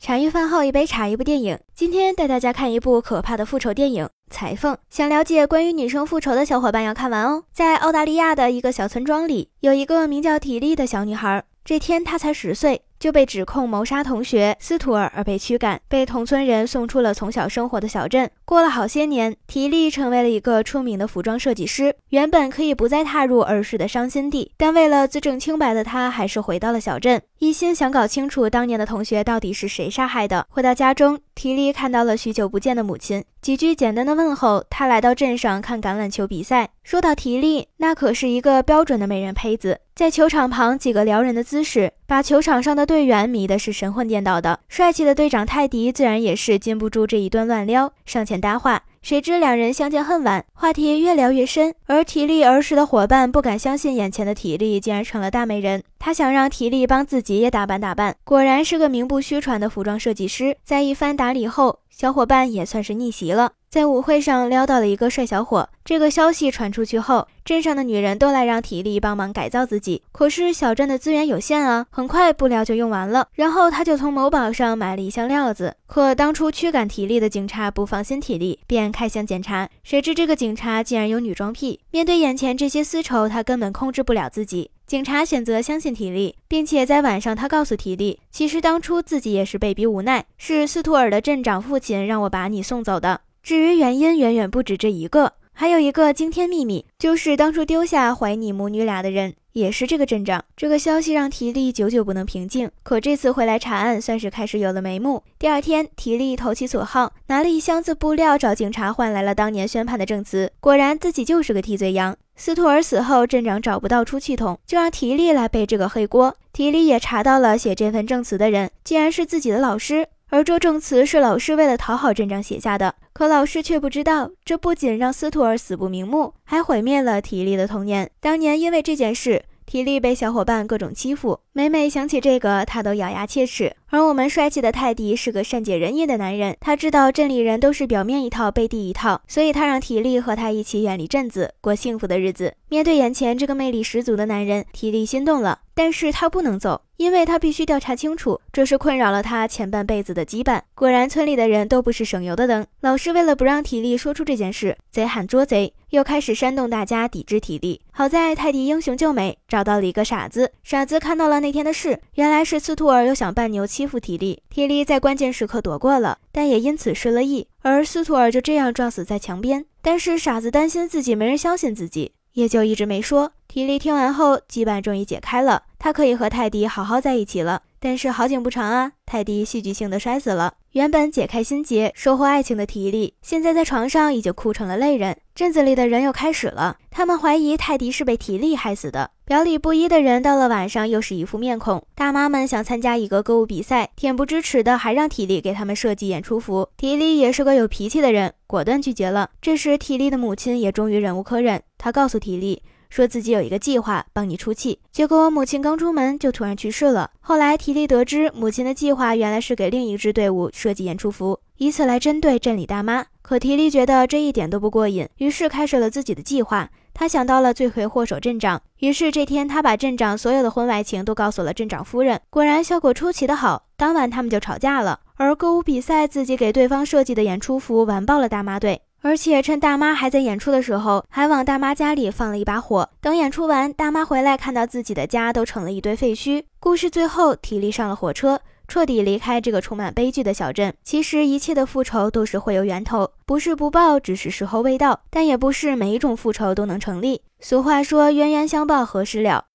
茶余饭后一杯茶，一部电影。今天带大家看一部可怕的复仇电影《裁缝》。想了解关于女生复仇的小伙伴要看完哦。在澳大利亚的一个小村庄里，有一个名叫体力的小女孩，这天她才十岁。就被指控谋杀同学斯图尔而被驱赶，被同村人送出了从小生活的小镇。过了好些年，提利成为了一个出名的服装设计师。原本可以不再踏入儿时的伤心地，但为了自证清白的他，还是回到了小镇，一心想搞清楚当年的同学到底是谁杀害的。回到家中，提利看到了许久不见的母亲，几句简单的问候，他来到镇上看橄榄球比赛。说到提利，那可是一个标准的美人胚子，在球场旁几个撩人的姿势，把球场上的。队员迷的是神魂颠倒的，帅气的队长泰迪自然也是禁不住这一段乱撩，上前搭话。谁知两人相见恨晚，话题越聊越深。而体力儿时的伙伴不敢相信眼前的体力竟然成了大美人，他想让体力帮自己也打扮打扮，果然是个名不虚传的服装设计师。在一番打理后。小伙伴也算是逆袭了，在舞会上撩到了一个帅小伙。这个消息传出去后，镇上的女人都来让体力帮忙改造自己。可是小镇的资源有限啊，很快布料就用完了。然后他就从某宝上买了一箱料子。可当初驱赶体力的警察不放心体力，便开箱检查。谁知这个警察竟然有女装癖，面对眼前这些丝绸，他根本控制不了自己。警察选择相信体力，并且在晚上，他告诉体力，其实当初自己也是被逼无奈，是斯图尔的镇长父亲让我把你送走的。至于原因，远远不止这一个，还有一个惊天秘密，就是当初丢下怀你母女俩的人，也是这个镇长。这个消息让体力久久不能平静。可这次回来查案，算是开始有了眉目。第二天，体力投其所好，拿了一箱子布料找警察换来了当年宣判的证词，果然自己就是个替罪羊。斯图尔死后，镇长找不到出气筒，就让提力来背这个黑锅。提力也查到了写这份证词的人，竟然是自己的老师。而这证词是老师为了讨好镇长写下的，可老师却不知道。这不仅让斯图尔死不瞑目，还毁灭了提力的童年。当年因为这件事，提力被小伙伴各种欺负，每每想起这个，他都咬牙切齿。而我们帅气的泰迪是个善解人意的男人，他知道镇里人都是表面一套背地一套，所以他让体力和他一起远离镇子，过幸福的日子。面对眼前这个魅力十足的男人，体力心动了，但是他不能走，因为他必须调查清楚，这是困扰了他前半辈子的羁绊。果然，村里的人都不是省油的灯，老师为了不让体力说出这件事，贼喊捉贼，又开始煽动大家抵制体力。好在泰迪英雄救美，找到了一个傻子，傻子看到了那天的事，原来是司徒尔又想扮牛气。欺负体力，体力在关键时刻躲过了，但也因此失了忆，而斯图尔就这样撞死在墙边。但是傻子担心自己没人相信自己，也就一直没说。体力听完后，羁绊终于解开了，他可以和泰迪好好在一起了。但是好景不长啊，泰迪戏剧性的摔死了。原本解开心结、收获爱情的提力，现在在床上已经哭成了泪人。镇子里的人又开始了，他们怀疑泰迪是被提力害死的。表里不一的人到了晚上又是一副面孔。大妈们想参加一个歌舞比赛，恬不知耻的还让体力给他们设计演出服。体力也是个有脾气的人，果断拒绝了。这时，体力的母亲也终于忍无可忍，她告诉体力。说自己有一个计划帮你出气，结果母亲刚出门就突然去世了。后来提利得知母亲的计划原来是给另一支队伍设计演出服，以此来针对镇里大妈。可提利觉得这一点都不过瘾，于是开始了自己的计划。他想到了罪魁祸首镇长，于是这天他把镇长所有的婚外情都告诉了镇长夫人，果然效果出奇的好。当晚他们就吵架了，而歌舞比赛自己给对方设计的演出服完爆了大妈队。而且趁大妈还在演出的时候，还往大妈家里放了一把火。等演出完，大妈回来，看到自己的家都成了一堆废墟。故事最后，体力上了火车，彻底离开这个充满悲剧的小镇。其实，一切的复仇都是会有源头，不是不报，只是时候未到。但也不是每一种复仇都能成立。俗话说，冤冤相报何时了。